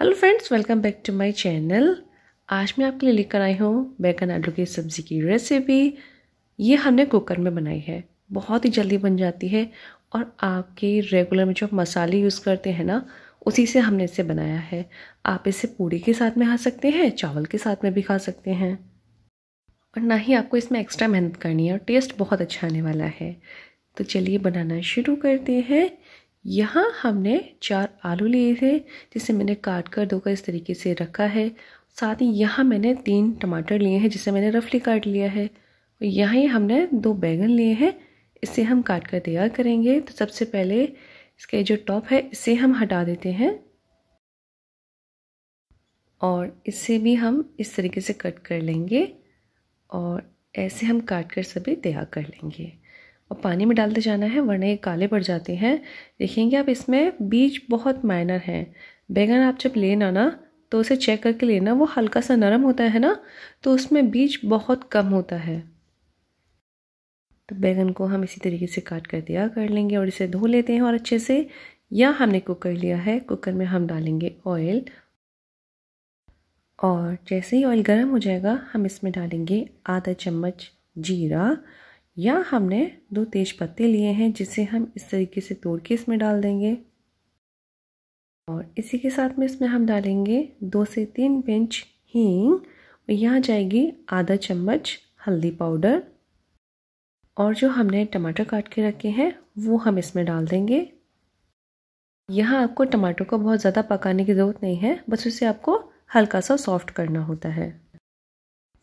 hello friends welcome back to my channel आज मैं आपके लिए लेकर आई हूँ बैगन आलू की सब्ज़ी की रेसिपी ये हमने कुकर में बनाई है बहुत ही जल्दी बन जाती है और आपके रेगुलर में जो मसाले यूज़ करते हैं ना उसी से हमने इसे बनाया है आप इसे पूरी के साथ में खा सकते हैं चावल के साथ में भी खा सकते हैं और ना ही आपको इसमें एक्स्ट्रा मेहनत करनी है और टेस्ट बहुत अच्छा आने वाला है तो चलिए बनाना शुरू करते हैं यहाँ हमने चार आलू लिए थे जिसे मैंने काट कर धोकर इस तरीके से रखा है साथ ही यहाँ मैंने तीन टमाटर लिए हैं जिसे मैंने रफली काट लिया है और यहाँ ही हमने दो बैंगन लिए हैं इसे हम काट कर तैयार करेंगे तो सबसे पहले इसके जो टॉप है इसे हम हटा देते हैं और इसे भी हम इस तरीके से कट कर लेंगे और ऐसे हम काट कर सभी तैयार कर लेंगे और पानी में डालते जाना है वरना ये काले पड़ जाते हैं देखेंगे आप इसमें बीज बहुत माइनर हैं बैंगन आप जब लेना ना तो उसे चेक करके लेना वो हल्का सा नरम होता है ना तो उसमें बीज बहुत कम होता है तो बैंगन को हम इसी तरीके से काट कर दिया कर लेंगे और इसे धो लेते हैं और अच्छे से या हमने कुकर लिया है कुकर में हम डालेंगे ऑयल और जैसे ही ऑयल गर्म हो जाएगा हम इसमें डालेंगे आधा चम्मच जीरा या हमने दो तेज पत्ते लिए हैं जिसे हम इस तरीके से तोड़ के इसमें डाल देंगे और इसी के साथ में इसमें हम डालेंगे दो से तीन पिंच हींग और यहाँ जाएगी आधा चम्मच हल्दी पाउडर और जो हमने टमाटर काट के रखे हैं वो हम इसमें डाल देंगे यहाँ आपको टमाटर को बहुत ज़्यादा पकाने की ज़रूरत नहीं है बस उसे आपको हल्का सा सॉफ्ट करना होता है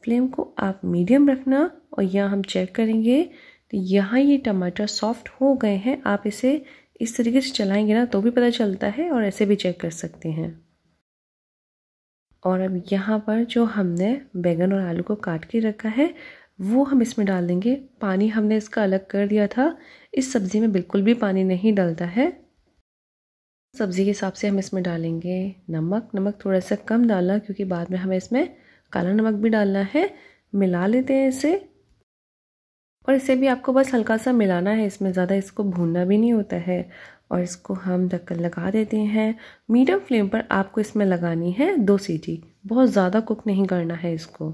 फ्लेम को आप मीडियम रखना और यहाँ हम चेक करेंगे तो यहाँ ये टमाटर सॉफ्ट हो गए हैं आप इसे इस तरीके से चलाएंगे ना तो भी पता चलता है और ऐसे भी चेक कर सकते हैं और अब यहाँ पर जो हमने बैंगन और आलू को काट के रखा है वो हम इसमें डाल देंगे पानी हमने इसका अलग कर दिया था इस सब्ज़ी में बिल्कुल भी पानी नहीं डालता है सब्ज़ी के हिसाब से हम इसमें डालेंगे नमक नमक थोड़ा सा कम डालना क्योंकि बाद में हमें इसमें काला नमक भी डालना है मिला लेते हैं इसे और इसे भी आपको बस हल्का सा मिलाना है इसमें ज़्यादा इसको भूनना भी नहीं होता है और इसको हम ढक्कन लगा देते हैं मीडियम फ्लेम पर आपको इसमें लगानी है दो सीटी बहुत ज़्यादा कुक नहीं करना है इसको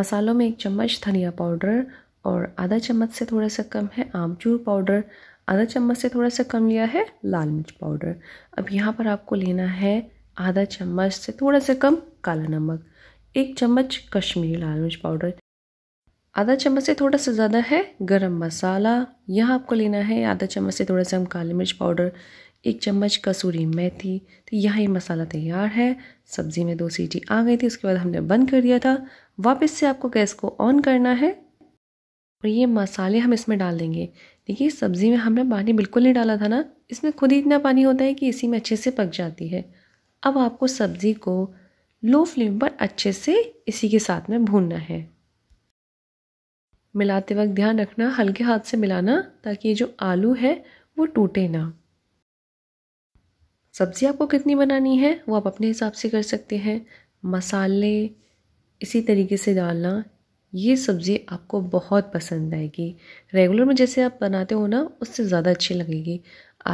मसालों में एक चम्मच धनिया पाउडर और आधा चम्मच से थोड़ा सा कम है आमचूर पाउडर आधा चम्मच से थोड़ा सा कम लिया है लाल मिर्च पाउडर अब यहाँ पर आपको लेना है आधा चम्मच से थोड़ा सा कम काला नमक एक चम्मच कश्मीरी लाल मिर्च पाउडर आधा चम्मच से थोड़ा सा ज़्यादा है गरम मसाला यहाँ आपको लेना है आधा चम्मच से थोड़ा सा हम काली मिर्च पाउडर एक चम्मच कसूरी मेथी तो यहाँ ये मसाला तैयार है सब्ज़ी में दो सीटी आ गई थी उसके बाद हमने बंद कर दिया था वापस से आपको गैस को ऑन करना है और ये मसाले हम इसमें डाल देंगे देखिए सब्ज़ी में हमने पानी बिल्कुल नहीं डाला था ना इसमें खुद ही इतना पानी होता है कि इसी में अच्छे से पक जाती है अब आपको सब्ज़ी को लो फ्लेम पर अच्छे से इसी के साथ में भूनना है मिलाते वक्त ध्यान रखना हल्के हाथ से मिलाना ताकि ये जो आलू है वो टूटे ना सब्ज़ी आपको कितनी बनानी है वो आप अपने हिसाब से कर सकते हैं मसाले इसी तरीके से डालना ये सब्ज़ी आपको बहुत पसंद आएगी रेगुलर में जैसे आप बनाते हो ना उससे ज़्यादा अच्छी लगेगी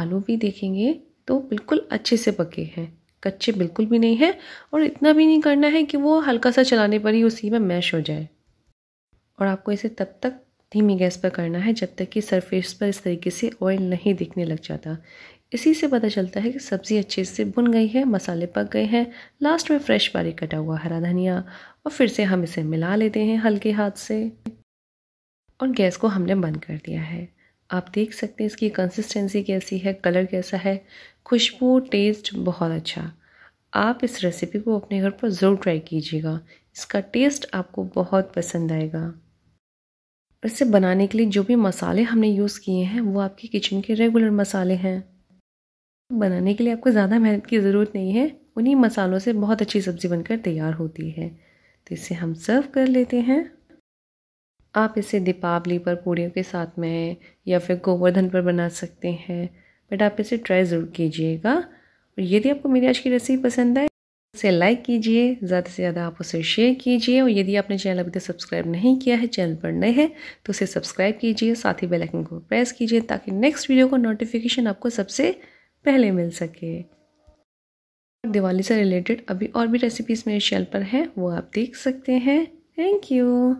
आलू भी देखेंगे तो बिल्कुल अच्छे से पके हैं कच्चे बिल्कुल भी नहीं हैं और इतना भी नहीं करना है कि वो हल्का सा चलाने पर ही उसी में मैश हो जाए और आपको इसे तब तक धीमी गैस पर करना है जब तक कि सरफेस पर इस तरीके से ऑयल नहीं दिखने लग जाता इसी से पता चलता है कि सब्ज़ी अच्छे से बुन गई है मसाले पक गए हैं लास्ट में फ्रेश बारीक कटा हुआ हरा धनिया और फिर से हम इसे मिला लेते हैं हल्के हाथ से और गैस को हमने बंद कर दिया है आप देख सकते हैं इसकी कंसिस्टेंसी कैसी है कलर कैसा है खुशबू टेस्ट बहुत अच्छा आप इस रेसिपी को अपने घर पर ज़रूर ट्राई कीजिएगा इसका टेस्ट आपको बहुत पसंद आएगा इसे बनाने के लिए जो भी मसाले हमने यूज़ किए हैं वो आपके किचन के रेगुलर मसाले हैं बनाने के लिए आपको ज़्यादा मेहनत की ज़रूरत नहीं है उन्हीं मसालों से बहुत अच्छी सब्ज़ी बनकर तैयार होती है तो इसे हम सर्व कर लेते हैं आप इसे दीपावली पर पूड़ियों के साथ में या फिर गोवर्धन पर बना सकते हैं बट आप इसे ट्राई ज़रूर कीजिएगा और यदि आपको मेरी आज की रेसिपी पसंद आए उसे लाइक कीजिए ज़्यादा से ज़्यादा आप उसे शेयर कीजिए और यदि आपने चैनल अभी तक सब्सक्राइब नहीं किया है चैनल पर नए हैं तो उसे सब्सक्राइब कीजिए साथ ही बेलाइकन को प्रेस कीजिए ताकि नेक्स्ट वीडियो का नोटिफिकेशन आपको सबसे पहले मिल सके दिवाली से रिलेटेड अभी और भी रेसिपीज़ मेरे चैनल पर हैं वो आप देख सकते हैं थैंक यू